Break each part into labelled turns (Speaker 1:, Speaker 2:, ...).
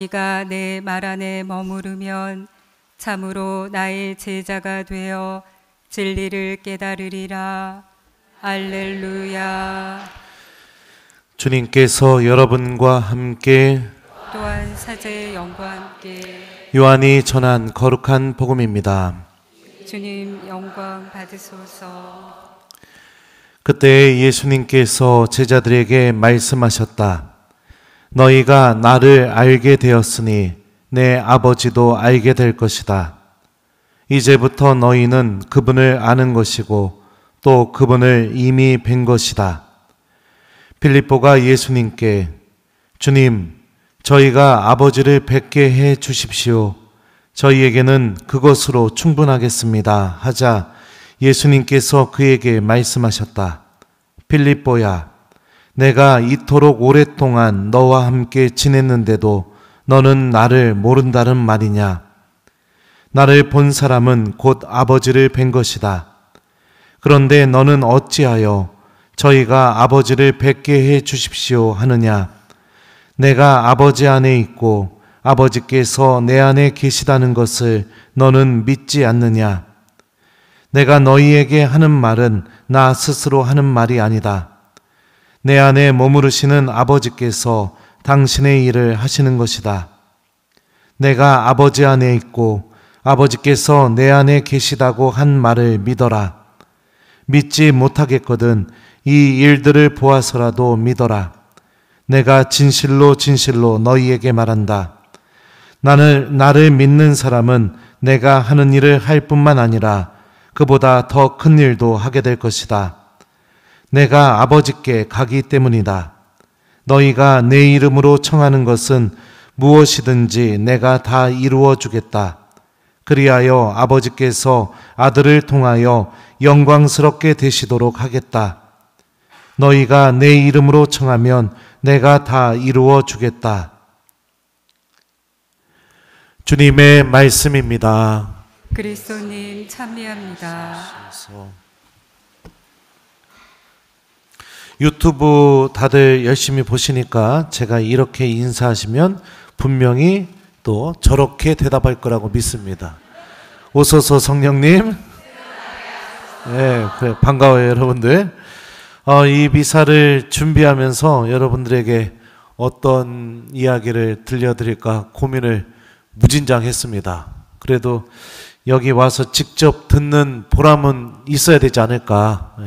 Speaker 1: 네가 내 말 안에 머무르면 참으로 나의 제자가 되어 진리를 깨달으리라. 알렐루야. 주님께서 여러분과 함께 또한 사제 영과 함께 요한이 전한 거룩한 복음입니다. 주님 영광 받으소서. 그때 예수님께서 제자들에게 말씀하셨다. 너희가 나를 알게 되었으니 내 아버지도 알게 될 것이다. 이제부터 너희는 그분을 아는 것이고 또 그분을 이미 뵌 것이다. 빌립보가 예수님께 주님, 저희가 아버지를 뵙게 해 주십시오. 저희에게는 그것으로 충분하겠습니다. 하자 예수님께서 그에게 말씀하셨다. 빌립보야, 내가 이토록 오랫동안 너와 함께 지냈는데도 너는 나를 모른다는 말이냐? 나를 본 사람은 곧 아버지를 뵌 것이다. 그런데 너는 어찌하여 저희가 아버지를 뵙게 해 주십시오 하느냐? 내가 아버지 안에 있고 아버지께서 내 안에 계시다는 것을 너는 믿지 않느냐? 내가 너희에게 하는 말은 나 스스로 하는 말이 아니다. 내 안에 머무르시는 아버지께서 당신의 일을 하시는 것이다. 내가 아버지 안에 있고 아버지께서 내 안에 계시다고 한 말을 믿어라. 믿지 못하겠거든 이 일들을 보아서라도 믿어라. 내가 진실로 진실로 너희에게 말한다. 나는 나를 믿는 사람은 내가 하는 일을 할 뿐만 아니라 그보다 더 큰 일도 하게 될 것이다. 내가 아버지께 가기 때문이다. 너희가 내 이름으로 청하는 것은 무엇이든지 내가 다 이루어 주겠다. 그리하여 아버지께서 아들을 통하여 영광스럽게 되시도록 하겠다. 너희가 내 이름으로 청하면 내가 다 이루어 주겠다. 주님의 말씀입니다. 그리스도님 찬미합니다. 유튜브 다들 열심히 보시니까 제가 이렇게 인사하시면 분명히 또 저렇게 대답할 거라고 믿습니다. 오소서 성령님. 예, 네, 그래, 반가워요, 여러분들. 어, 이 미사를 준비하면서 여러분들에게 어떤 이야기를 들려드릴까 고민을 무진장 했습니다. 그래도 여기 와서 직접 듣는 보람은 있어야 되지 않을까. 예.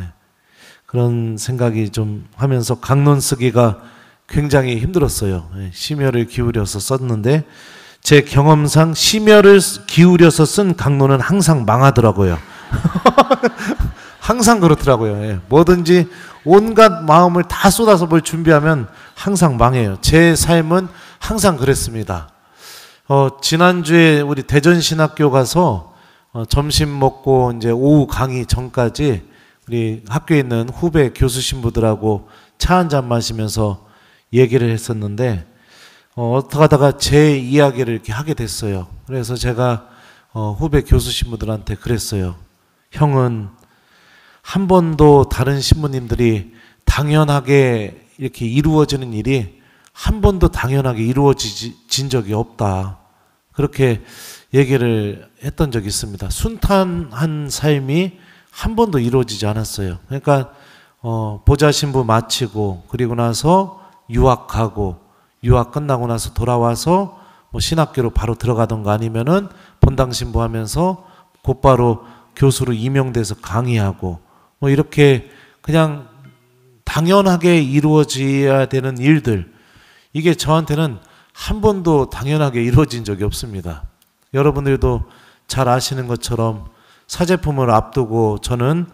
Speaker 1: 그런 생각이 좀 하면서 강론 쓰기가 굉장히 힘들었어요. 예, 심혈을 기울여서 썼는데 제 경험상 심혈을 기울여서 쓴 강론은 항상 망하더라고요. 항상 그렇더라고요. 예, 뭐든지 온갖 마음을 다 쏟아서 뭘 준비하면 항상 망해요. 제 삶은 항상 그랬습니다. 어, 지난주에 우리 대전신학교 가서 어, 점심 먹고 이제 오후 강의 전까지 우리 학교에 있는 후배 교수 신부들하고 차 한 잔 마시면서 얘기를 했었는데 어, 어떻게 하다가 제 이야기를 이렇게 하게 됐어요. 그래서 제가 어, 후배 교수 신부들한테 그랬어요. 형은 한 번도 다른 신부님들이 당연하게 이렇게 이루어지는 일이 한 번도 당연하게 이루어진 적이 없다. 그렇게 얘기를 했던 적이 있습니다. 순탄한 삶이 한 번도 이루어지지 않았어요. 그러니까 어, 보좌 신부 마치고 그리고 나서 유학하고 유학 끝나고 나서 돌아와서 뭐 신학교로 바로 들어가던가 아니면은 본당 신부하면서 곧바로 교수로 임명돼서 강의하고 뭐 이렇게 그냥 당연하게 이루어져야 되는 일들 이게 저한테는 한 번도 당연하게 이루어진 적이 없습니다. 여러분들도 잘 아시는 것처럼 사제품을 앞두고 저는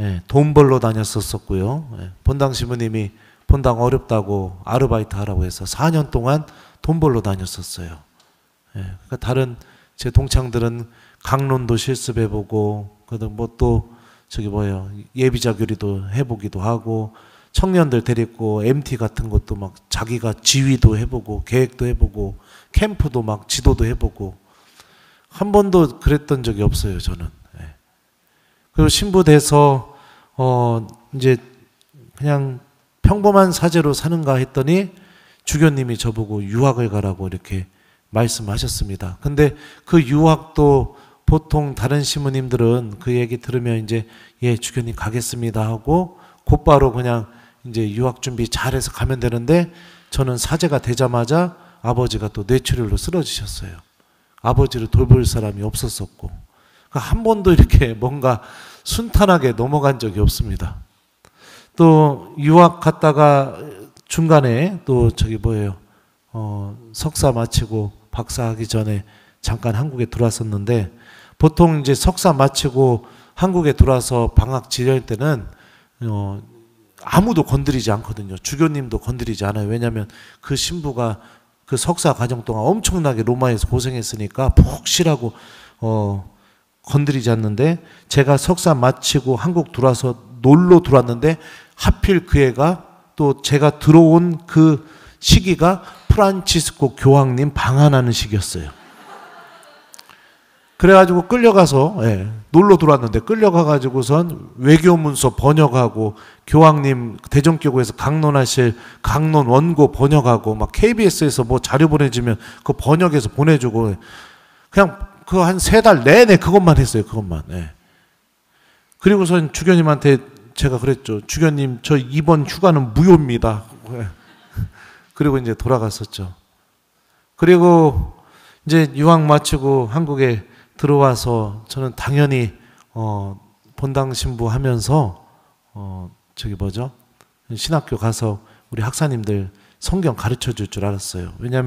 Speaker 1: 예, 돈 벌러 다녔었었고요. 예, 본당 시부님이 본당 어렵다고 아르바이트 하라고 해서 4년 동안 돈 벌러 다녔었어요. 예, 그러니까 다른 제 동창들은 강론도 실습해보고, 그뭐또 저기 뭐예요 예비자 교리도 해보기도 하고 청년들 데리고 MT 같은 것도 막 자기가 지휘도 해보고 계획도 해보고 캠프도 막 지도도 해보고 한 번도 그랬던 적이 없어요 저는. 그리고 신부 돼서 어 이제 그냥 평범한 사제로 사는가 했더니 주교님이 저보고 유학을 가라고 이렇게 말씀하셨습니다. 근데 그 유학도 보통 다른 신부님들은그 얘기 들으면 이제 예 주교님 가겠습니다 하고 곧바로 그냥 이제 유학 준비 잘해서 가면 되는데 저는 사제가 되자마자 아버지가 또 뇌출혈로 쓰러지셨어요. 아버지를 돌볼 사람이 없었었고 한 번도 이렇게 뭔가 순탄하게 넘어간 적이 없습니다. 또 유학 갔다가 중간에 또 저기 뭐예요? 어, 석사 마치고 박사 하기 전에 잠깐 한국에 들어왔었는데 보통 이제 석사 마치고 한국에 들어와서 방학 지낼 때는 어, 아무도 건드리지 않거든요. 주교님도 건드리지 않아요. 왜냐하면 그 신부가 그 석사 과정 동안 엄청나게 로마에서 고생했으니까 푹 쉬라고 어, 건드리지 않는데 제가 석사 마치고 한국 들어와서 놀러 들어왔는데 하필 그 애가 또 제가 들어온 그 시기가 프란치스코 교황님 방한하는 시기였어요. 그래가지고 끌려가서 예, 놀러 들어왔는데 끌려가가지고선 외교문서 번역하고 교황님 대전교구에서 강론하실 강론 원고 번역하고 막 KBS에서 뭐 자료 보내주면 그 번역해서 보내주고 그냥 그한세달 내내 그것만 했어요. 그것만. 예. 그리고선 주교님한테 제가 그랬죠. 주교님, 저 이번 휴가는 무효입니다. 예. 그리고 이제 돌아갔었죠. 그리고 이제 유학 마치고 한국에 들어와서 저는 당연히 어, 본당 신부 하면서 어, 저기 뭐죠? 신학교 가서 우리 학사님들 성경 가르쳐 줄 줄 알았어요. 왜냐하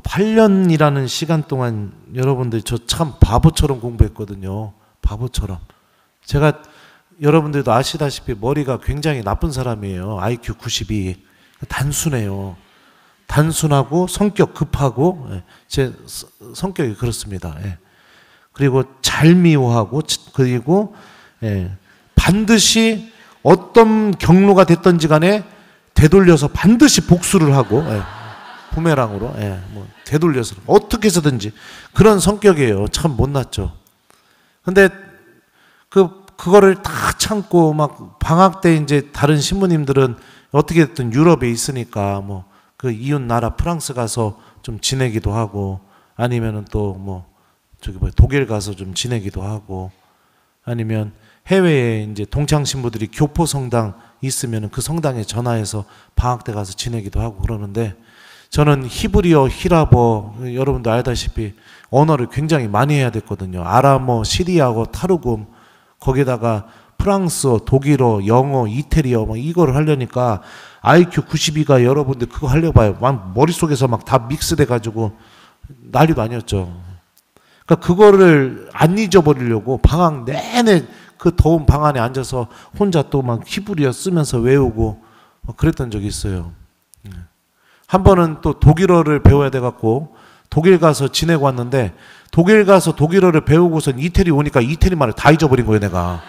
Speaker 1: 8년이라는 시간 동안 여러분들 저 참 바보처럼 공부했거든요. 바보처럼. 제가 여러분들도 아시다시피 머리가 굉장히 나쁜 사람이에요. IQ 92. 단순해요. 단순하고 성격 급하고 예, 제 성격이 그렇습니다. 예. 그리고 잘 미워하고 그리고 예, 반드시 어떤 경로가 됐던지 간에 되돌려서 반드시 복수를 하고 부메랑으로 예, 뭐 되돌려서 어떻게 해서든지 그런 성격이에요. 참 못났죠. 근데 그 그거를 다 참고 막 방학 때 이제 다른 신부님들은 어떻게 됐든 유럽에 있으니까 뭐 그 이웃 나라 프랑스 가서 좀 지내기도 하고 아니면은 또 뭐 저기 뭐 독일 가서 좀 지내기도 하고 아니면 해외에 이제 동창 신부들이 교포 성당 있으면 그 성당에 전화해서 방학 때 가서 지내기도 하고 그러는데 저는 히브리어, 히라보, 여러분도 알다시피 언어를 굉장히 많이 해야 됐거든요. 아람어, 시리아어, 타르굼, 거기다가 프랑스어, 독일어, 영어, 이태리어 막 뭐 이거를 하려니까 IQ 92가 여러분들 그거 하려 봐요. 막 머릿속에서 막 다 믹스돼 가지고 난리도 아니었죠. 그러니까 그거를 안 잊어버리려고 방학 내내 그 더운 방 안에 앉아서 혼자 또 막 히브리어 쓰면서 외우고 뭐 그랬던 적이 있어요. 한 번은 또 독일어를 배워야 돼갖고 독일 가서 지내고 왔는데 독일 가서 독일어를 배우고선 이태리 오니까 이태리 말을 다 잊어버린 거예요 내가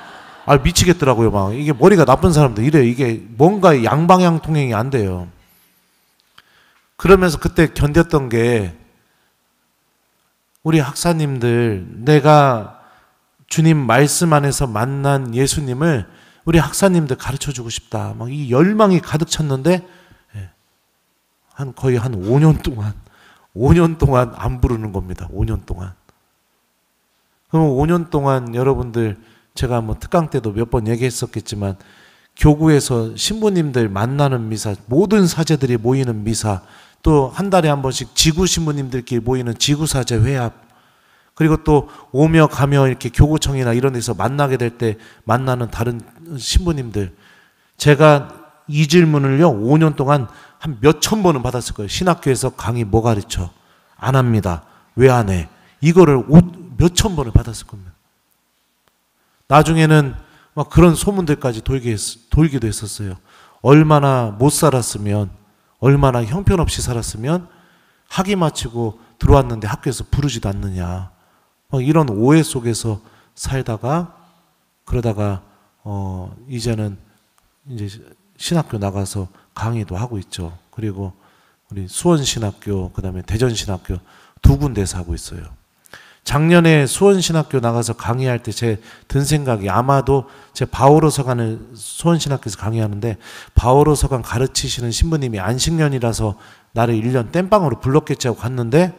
Speaker 1: 아 미치겠더라고요 막 이게 머리가 나쁜 사람들 이래 이게 뭔가 양방향 통행이 안 돼요 그러면서 그때 견뎠던 게 우리 학사님들 내가 주님 말씀 안에서 만난 예수님을 우리 학사님들 가르쳐 주고 싶다. 막 이 열망이 가득 찼는데 한 거의 한 5년 동안 5년 동안 안 부르는 겁니다. 5년 동안. 그럼 5년 동안 여러분들 제가 뭐 특강 때도 몇 번 얘기했었겠지만 교구에서 신부님들 만나는 미사, 모든 사제들이 모이는 미사, 또 한 달에 한 번씩 지구 신부님들끼리 모이는 지구 사제 회합, 그리고 또 오며 가며 이렇게 교구청이나 이런 데서 만나게 될 때 만나는 다른 신부님들, 제가 이 질문을요, 5년 동안 한 몇천 번은 받았을 거예요. 신학교에서 강의 뭐 가르쳐? 안 합니다. 왜 안 해? 이거를 몇천 번을 받았을 겁니다. 나중에는 막 그런 소문들까지 돌게, 돌기도 했었어요. 얼마나 못 살았으면, 얼마나 형편없이 살았으면 학위 마치고 들어왔는데 학교에서 부르지도 않느냐. 이런 오해 속에서 살다가 그러다가 어 이제는 이제 신학교 나가서 강의도 하고 있죠. 그리고 우리 수원신학교, 그 다음에 대전신학교 두 군데서 하고 있어요. 작년에 수원신학교 나가서 강의할 때 제 든 생각이 아마도 제 바오로 서관을 수원신학교에서 강의하는데 바오로 서관 가르치시는 신부님이 안식년이라서 나를 1년 땜빵으로 불렀겠지 하고 갔는데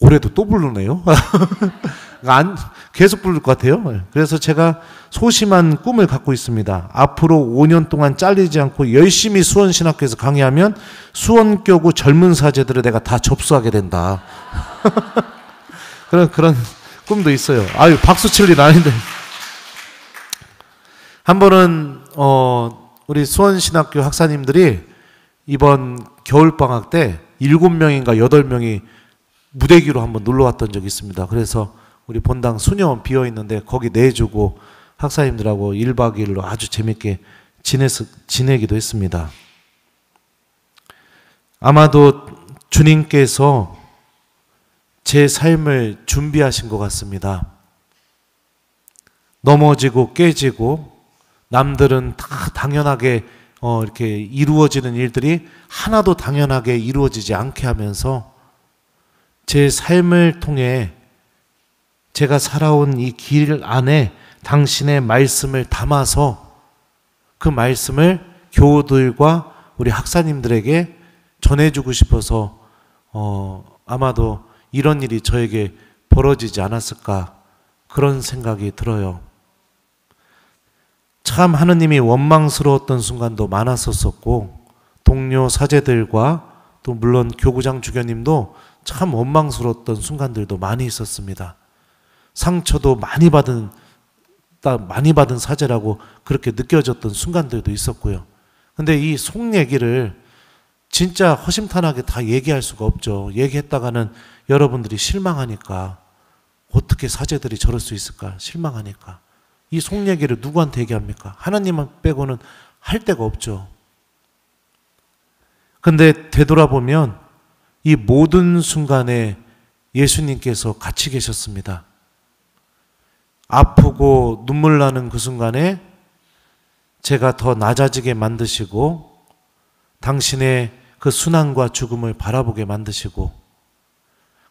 Speaker 1: 올해도 또 부르네요. 그러니까 안, 계속 부를 것 같아요. 예. 그래서 제가 소심한 꿈을 갖고 있습니다. 앞으로 5년 동안 잘리지 않고 열심히 수원신학교에서 강의하면 수원교구 젊은 사제들을 내가 다 접수하게 된다. 그런, 그런 꿈도 있어요. 아유, 박수 칠일 아닌데. 한 번은, 어, 우리 수원신학교 학사님들이 이번 겨울방학 때 7명인가 8명이 무대기로 한번 놀러 왔던 적이 있습니다. 그래서 우리 본당 수녀원 비어 있는데 거기 내주고 학사님들하고 1박 2일로 아주 재밌게 지내, 지내기도 했습니다. 아마도 주님께서 제 삶을 준비하신 것 같습니다. 넘어지고 깨지고 남들은 다 당연하게 어, 이렇게 이루어지는 일들이 하나도 당연하게 이루어지지 않게 하면서 제 삶을 통해 제가 살아온 이 길 안에 당신의 말씀을 담아서 그 말씀을 교우들과 우리 학사님들에게 전해주고 싶어서 어, 아마도 이런 일이 저에게 벌어지지 않았을까 그런 생각이 들어요. 참 하느님이 원망스러웠던 순간도 많았었었고 동료 사제들과 또 물론 교구장 주교님도 참 원망스러웠던 순간들도 많이 있었습니다. 상처도 많이 받은 많이 받은 사제라고 그렇게 느껴졌던 순간들도 있었고요. 근데 이 속 얘기를 진짜 허심탄하게다 얘기할 수가 없죠. 얘기했다가는 여러분들이 실망하니까 어떻게 사제들이 저럴 수 있을까? 실망하니까. 이 속 얘기를 누구한테 얘기합니까? 하나님만 빼고는 할 데가 없죠. 근데 되돌아보면 이 모든 순간에 예수님께서 같이 계셨습니다. 아프고 눈물 나는 그 순간에 제가 더 낮아지게 만드시고 당신의 그 순환과 죽음을 바라보게 만드시고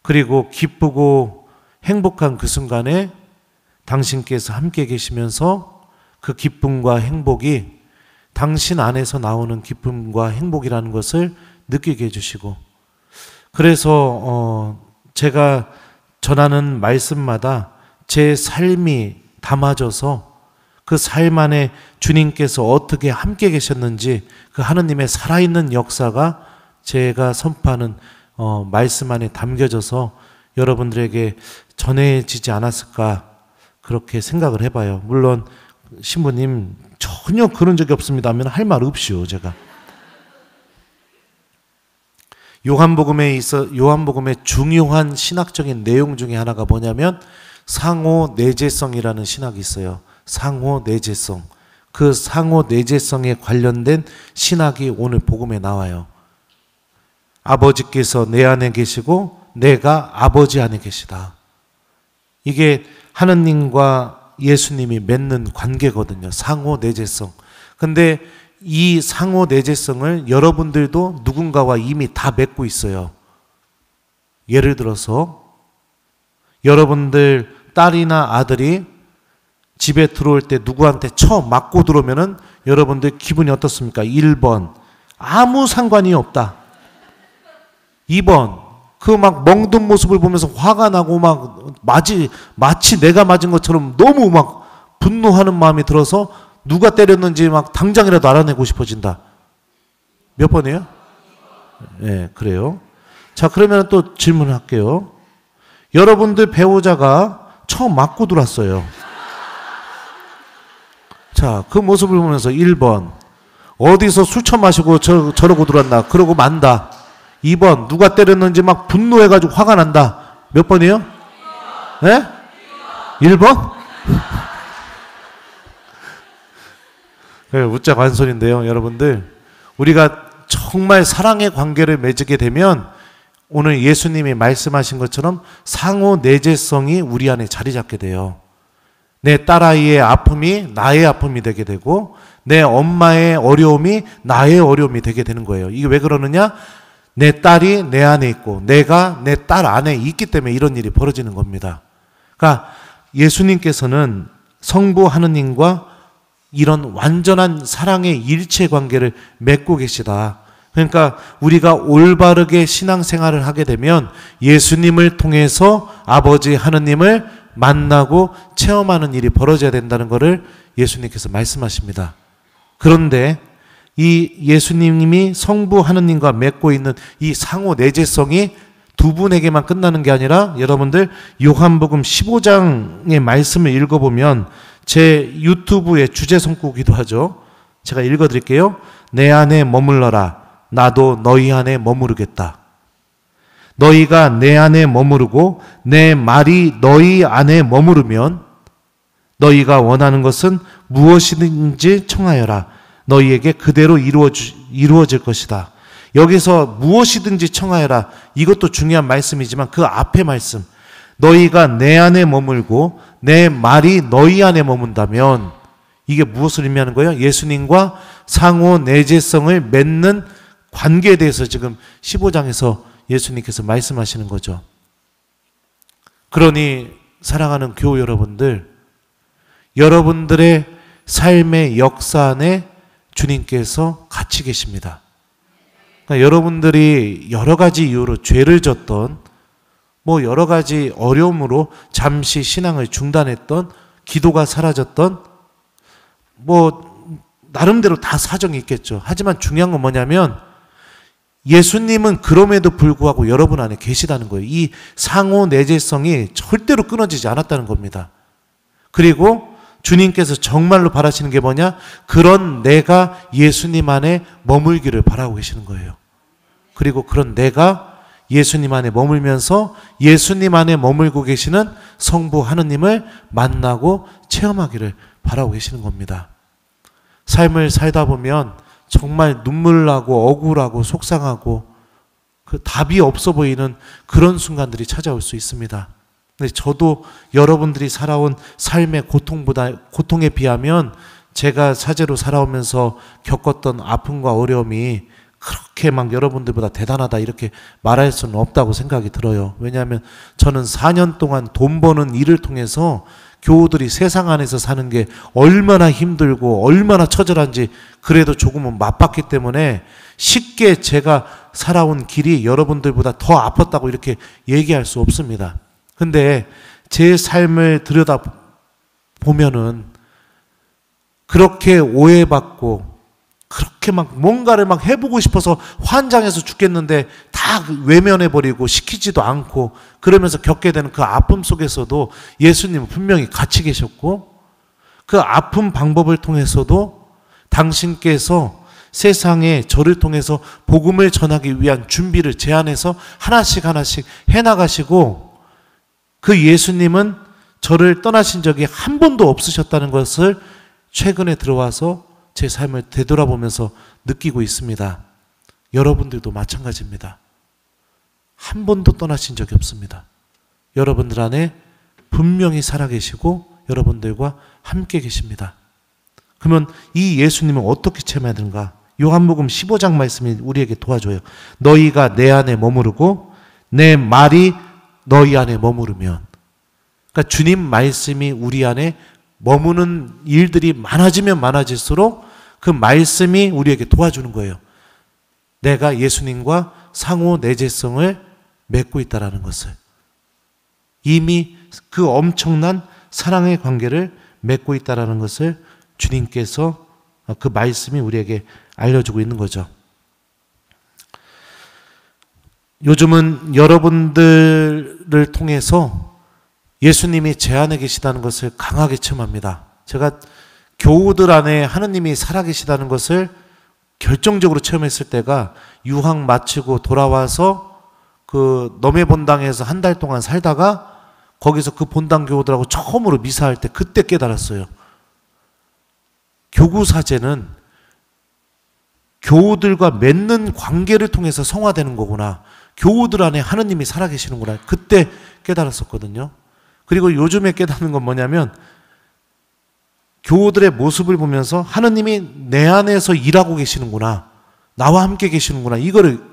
Speaker 1: 그리고 기쁘고 행복한 그 순간에 당신께서 함께 계시면서 그 기쁨과 행복이 당신 안에서 나오는 기쁨과 행복이라는 것을 느끼게 해주시고 그래서 어 제가 전하는 말씀마다 제 삶이 담아져서 그 삶 안에 주님께서 어떻게 함께 계셨는지 그 하느님의 살아있는 역사가 제가 선포하는 어 말씀 안에 담겨져서 여러분들에게 전해지지 않았을까 그렇게 생각을 해봐요. 물론 신부님 전혀 그런 적이 없습니다 하면 할 말 없이요 제가. 요한복음에 있어 요한복음의 중요한 신학적인 내용 중에 하나가 뭐냐면 상호 내재성이라는 신학이 있어요. 상호 내재성. 그 상호 내재성에 관련된 신학이 오늘 복음에 나와요. 아버지께서 내 안에 계시고 내가 아버지 안에 계시다. 이게 하느님과 예수님이 맺는 관계거든요. 상호 내재성. 근데 이 상호 내재성을 여러분들도 누군가와 이미 다 맺고 있어요. 예를 들어서 여러분들 딸이나 아들이 집에 들어올 때 누구한테 처 맞고 들어오면은 여러분들 기분이 어떻습니까? 1번. 아무 상관이 없다. 2번. 그 막 멍든 모습을 보면서 화가 나고 막 마치, 마치 내가 맞은 것처럼 너무 막 분노하는 마음이 들어서 누가 때렸는지 막 당장이라도 알아내고 싶어진다. 몇 번이에요? 예, 네, 그래요. 자, 그러면 또 질문을 할게요. 여러분들 배우자가 처음 맞고 들어왔어요. 자, 그 모습을 보면서 1번. 어디서 술처 마시고 저, 저러고 들어왔나. 그러고 만다. 2번. 누가 때렸는지 막 분노해가지고 화가 난다. 몇 번이에요? 예? 네? 1번? 예, 웃자 관솔인데요, 여러분들. 우리가 정말 사랑의 관계를 맺게 되면 오늘 예수님이 말씀하신 것처럼 상호 내재성이 우리 안에 자리 잡게 돼요. 내 딸아이의 아픔이 나의 아픔이 되게 되고 내 엄마의 어려움이 나의 어려움이 되게 되는 거예요. 이게 왜 그러느냐? 내 딸이 내 안에 있고 내가 내 딸 안에 있기 때문에 이런 일이 벌어지는 겁니다. 그러니까 예수님께서는 성부 하느님과 이런 완전한 사랑의 일체 관계를 맺고 계시다. 그러니까 우리가 올바르게 신앙생활을 하게 되면 예수님을 통해서 아버지 하느님을 만나고 체험하는 일이 벌어져야 된다는 것을 예수님께서 말씀하십니다. 그런데 이 예수님이 성부 하느님과 맺고 있는 이 상호 내재성이 두 분에게만 끝나는 게 아니라 여러분들 요한복음 15장의 말씀을 읽어보면 제 유튜브의 주제 선곡이기도 하죠. 제가 읽어 드릴게요. 내 안에 머물러라. 나도 너희 안에 머무르겠다. 너희가 내 안에 머무르고 내 말이 너희 안에 머무르면 너희가 원하는 것은 무엇이든지 청하여라. 너희에게 그대로 이루어 이루어질 것이다. 여기서 무엇이든지 청하여라. 이것도 중요한 말씀이지만 그 앞에 말씀. 너희가 내 안에 머물고 내 말이 너희 안에 머문다면 이게 무엇을 의미하는 거예요? 예수님과 상호 내재성을 맺는 관계에 대해서 지금 15장에서 예수님께서 말씀하시는 거죠. 그러니 사랑하는 교우 여러분들, 여러분들의 삶의 역사 안에 주님께서 같이 계십니다. 그러니까 여러분들이 여러 가지 이유로 죄를 졌던 뭐 여러 가지 어려움으로 잠시 신앙을 중단했던 기도가 사라졌던 뭐 나름대로 다 사정이 있겠죠. 하지만 중요한 건 뭐냐면 예수님은 그럼에도 불구하고 여러분 안에 계시다는 거예요. 이 상호 내재성이 절대로 끊어지지 않았다는 겁니다. 그리고 주님께서 정말로 바라시는 게 뭐냐? 그런 내가 예수님 안에 머물기를 바라고 계시는 거예요. 그리고 그런 내가 예수님 안에 머물면서 예수님 안에 머물고 계시는 성부 하느님을 만나고 체험하기를 바라고 계시는 겁니다. 삶을 살다 보면 정말 눈물 나고 억울하고 속상하고 그 답이 없어 보이는 그런 순간들이 찾아올 수 있습니다. 근데 저도 여러분들이 살아온 삶의 고통보다 고통에 비하면 제가 사제로 살아오면서 겪었던 아픔과 어려움이 그렇게 막 여러분들보다 대단하다 이렇게 말할 수는 없다고 생각이 들어요. 왜냐하면 저는 4년 동안 돈 버는 일을 통해서 교우들이 세상 안에서 사는 게 얼마나 힘들고 얼마나 처절한지 그래도 조금은 맛봤기 때문에 쉽게 제가 살아온 길이 여러분들보다 더 아팠다고 이렇게 얘기할 수 없습니다. 근데 제 삶을 들여다 보면은 그렇게 오해받고 그렇게 막 뭔가를 막 해보고 싶어서 환장해서 죽겠는데 다 그 외면해버리고 시키지도 않고 그러면서 겪게 되는 그 아픔 속에서도 예수님은 분명히 같이 계셨고 그 아픔 방법을 통해서도 당신께서 세상에 저를 통해서 복음을 전하기 위한 준비를 제안해서 하나씩 하나씩 해나가시고 그 예수님은 저를 떠나신 적이 한 번도 없으셨다는 것을 최근에 들어와서 제 삶을 되돌아보면서 느끼고 있습니다. 여러분들도 마찬가지입니다. 한 번도 떠나신 적이 없습니다. 여러분들 안에 분명히 살아계시고 여러분들과 함께 계십니다. 그러면 이 예수님을 어떻게 체험해야 되는가? 요한복음 15장 말씀이 우리에게 도와줘요. 너희가 내 안에 머무르고 내 말이 너희 안에 머무르면 그러니까 주님 말씀이 우리 안에 머무는 일들이 많아지면 많아질수록 그 말씀이 우리에게 도와주는 거예요. 내가 예수님과 상호 내재성을 맺고 있다라는 것을 이미 그 엄청난 사랑의 관계를 맺고 있다라는 것을 주님께서 그 말씀이 우리에게 알려주고 있는 거죠. 요즘은 여러분들을 통해서 예수님이 제 안에 계시다는 것을 강하게 체험합니다. 제가 교우들 안에 하느님이 살아계시다는 것을 결정적으로 체험했을 때가 유학 마치고 돌아와서 그 넘해 본당에서 한 달 동안 살다가 거기서 그 본당 교우들하고 처음으로 미사할 때 그때 깨달았어요. 교구 사제는 교우들과 맺는 관계를 통해서 성화되는 거구나. 교우들 안에 하느님이 살아계시는구나. 그때 깨달았었거든요. 그리고 요즘에 깨닫는 건 뭐냐면 교우들의 모습을 보면서 하느님이 내 안에서 일하고 계시는구나. 나와 함께 계시는구나. 이거를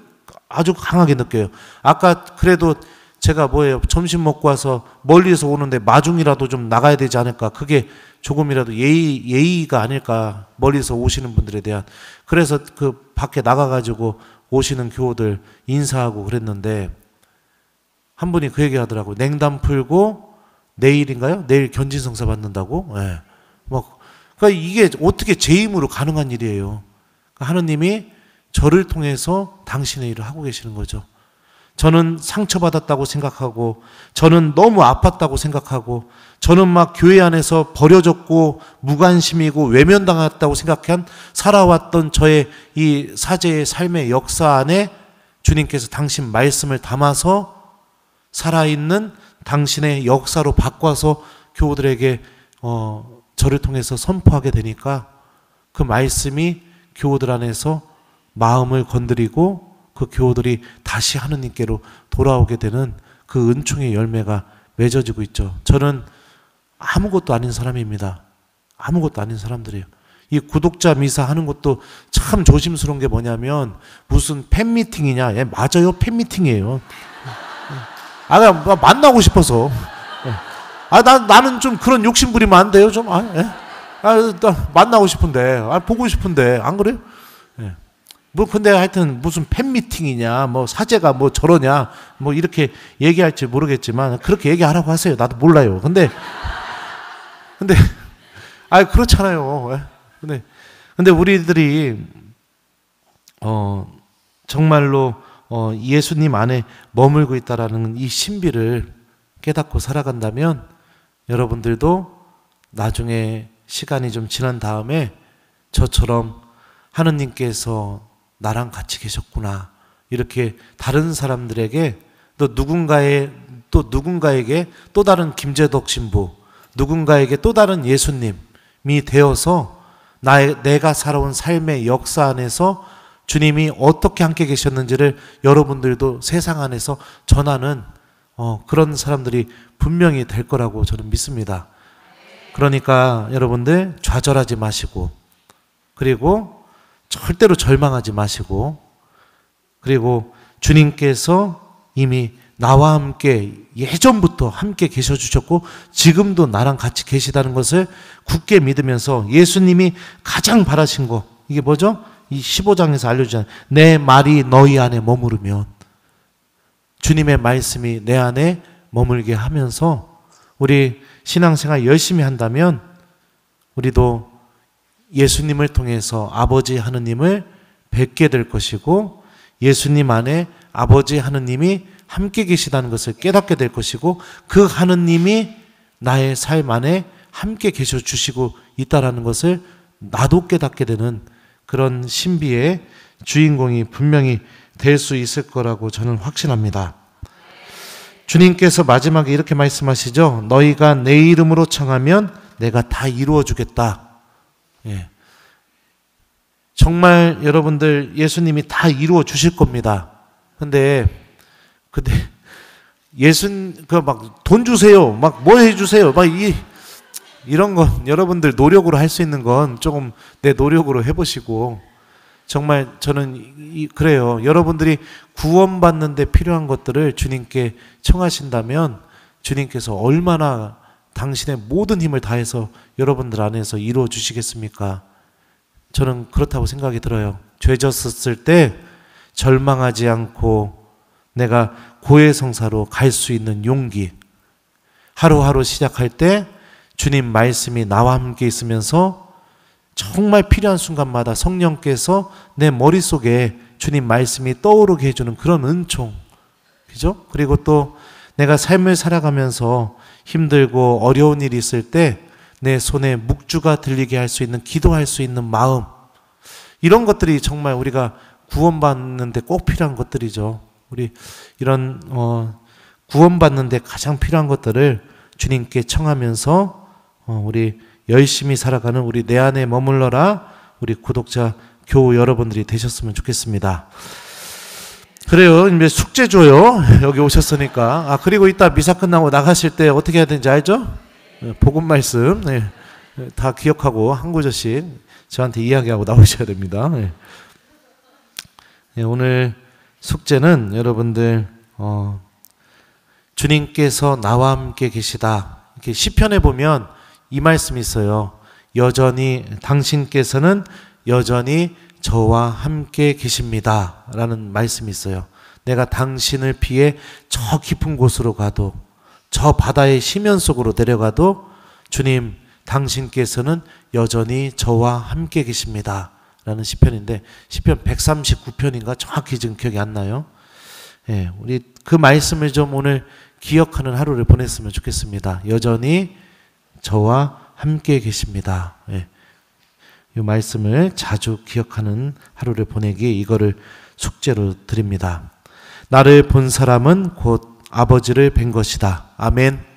Speaker 1: 아주 강하게 느껴요. 아까 그래도 제가 뭐예요. 점심 먹고 와서 멀리서 오는데 마중이라도 좀 나가야 되지 않을까. 그게 조금이라도 예의, 예의가 아닐까. 멀리서 오시는 분들에 대한. 그래서 그 밖에 나가가지고 오시는 교우들 인사하고 그랬는데 한 분이 그 얘기 하더라고요. 냉담 풀고 내일인가요? 내일 견진성사 받는다고? 예. 막, 그니까 이게 어떻게 제 힘으로 가능한 일이에요. 그러니까 하느님이 저를 통해서 당신의 일을 하고 계시는 거죠. 저는 상처받았다고 생각하고, 저는 너무 아팠다고 생각하고, 저는 막 교회 안에서 버려졌고, 무관심이고, 외면당했다고 생각한 살아왔던 저의 이 사제의 삶의 역사 안에 주님께서 당신 말씀을 담아서 살아있는 당신의 역사로 바꿔서 교우들에게 어, 저를 통해서 선포하게 되니까 그 말씀이 교우들 안에서 마음을 건드리고 그 교우들이 다시 하느님께로 돌아오게 되는 그 은총의 열매가 맺어지고 있죠. 저는 아무것도 아닌 사람입니다. 아무것도 아닌 사람들이에요. 이 구독자 미사 하는 것도 참 조심스러운 게 뭐냐면 무슨 팬미팅이냐. 예, 맞아요. 팬미팅이에요. 아, 그냥 만나고 싶어서. 예. 아, 나, 나는 좀 그런 욕심 부리면 안 돼요, 좀. 아, 예? 아, 만나고 싶은데, 아, 보고 싶은데, 안 그래요? 예. 뭐, 근데 하여튼 무슨 팬미팅이냐, 뭐, 사제가 뭐 저러냐, 뭐, 이렇게 얘기할지 모르겠지만, 그렇게 얘기하라고 하세요. 나도 몰라요. 근데, 근데, 아, 그렇잖아요. 예? 근데, 근데 우리들이, 어, 정말로, 어, 예수님 안에 머물고 있다라는 이 신비를 깨닫고 살아간다면 여러분들도 나중에 시간이 좀 지난 다음에 저처럼 하느님께서 나랑 같이 계셨구나. 이렇게 다른 사람들에게 또 누군가의 또 누군가에게 또 다른 김재덕 신부, 누군가에게 또 다른 예수님이 되어서 나 내가 살아온 삶의 역사 안에서 주님이 어떻게 함께 계셨는지를 여러분들도 세상 안에서 전하는 어, 그런 사람들이 분명히 될 거라고 저는 믿습니다. 그러니까 여러분들 좌절하지 마시고 그리고 절대로 절망하지 마시고 그리고 주님께서 이미 나와 함께 예전부터 함께 계셔 주셨고 지금도 나랑 같이 계시다는 것을 굳게 믿으면서 예수님이 가장 바라신 거 이게 뭐죠? 이 15장에서 알려주잖아요. 내 말이 너희 안에 머무르면 주님의 말씀이 내 안에 머물게 하면서 우리 신앙생활 열심히 한다면 우리도 예수님을 통해서 아버지 하느님을 뵙게 될 것이고 예수님 안에 아버지 하느님이 함께 계시다는 것을 깨닫게 될 것이고 그 하느님이 나의 삶 안에 함께 계셔 주시고 있다라는 것을 나도 깨닫게 되는 그런 신비의 주인공이 분명히 될 수 있을 거라고 저는 확신합니다. 주님께서 마지막에 이렇게 말씀하시죠. 너희가 내 이름으로 청하면 내가 다 이루어 주겠다. 예. 정말 여러분들 예수님이 다 이루어 주실 겁니다. 근데 근데 예수 그막 돈 주세요. 막 뭐 해 주세요. 막이 이런 건 여러분들 노력으로 할 수 있는 건 조금 내 노력으로 해보시고 정말 저는 이, 그래요. 여러분들이 구원받는데 필요한 것들을 주님께 청하신다면 주님께서 얼마나 당신의 모든 힘을 다해서 여러분들 안에서 이루어 주시겠습니까? 저는 그렇다고 생각이 들어요. 죄졌었을 때 절망하지 않고 내가 고해성사로 갈 수 있는 용기. 하루하루 시작할 때 주님 말씀이 나와 함께 있으면서 정말 필요한 순간마다 성령께서 내 머릿속에 주님 말씀이 떠오르게 해주는 그런 은총. 그죠? 그리고 또 내가 삶을 살아가면서 힘들고 어려운 일이 있을 때 내 손에 묵주가 들리게 할 수 있는 기도할 수 있는 마음. 이런 것들이 정말 우리가 구원받는데 꼭 필요한 것들이죠. 우리 이런, 어, 구원받는데 가장 필요한 것들을 주님께 청하면서 어, 우리 열심히 살아가는 우리 내 안에 머물러라 우리 구독자 교우 여러분들이 되셨으면 좋겠습니다. 그래요. 이제 숙제 줘요. 여기 오셨으니까. 아, 그리고 이따 미사 끝나고 나가실 때 어떻게 해야 되는지 알죠? 네, 복음 말씀. 네. 다 기억하고 한 구절씩 저한테 이야기하고 나오셔야 됩니다. 네. 네, 오늘 숙제는 여러분들, 어, 주님께서 나와 함께 계시다. 이렇게 시편에 보면 이 말씀이 있어요. 여전히 당신께서는 여전히 저와 함께 계십니다. 라는 말씀이 있어요. 내가 당신을 피해 저 깊은 곳으로 가도 저 바다의 심연 속으로 내려가도 주님 당신께서는 여전히 저와 함께 계십니다. 라는 시편인데 시편 139편인가 정확히 지금 기억이 안 나요. 예, 우리 그 말씀을 좀 오늘 기억하는 하루를 보냈으면 좋겠습니다. 여전히 저와 함께 계십니다. 예. 이 말씀을 자주 기억하는 하루를 보내기 이거를 숙제로 드립니다. 나를 본 사람은 곧 아버지를 뵌 것이다. 아멘.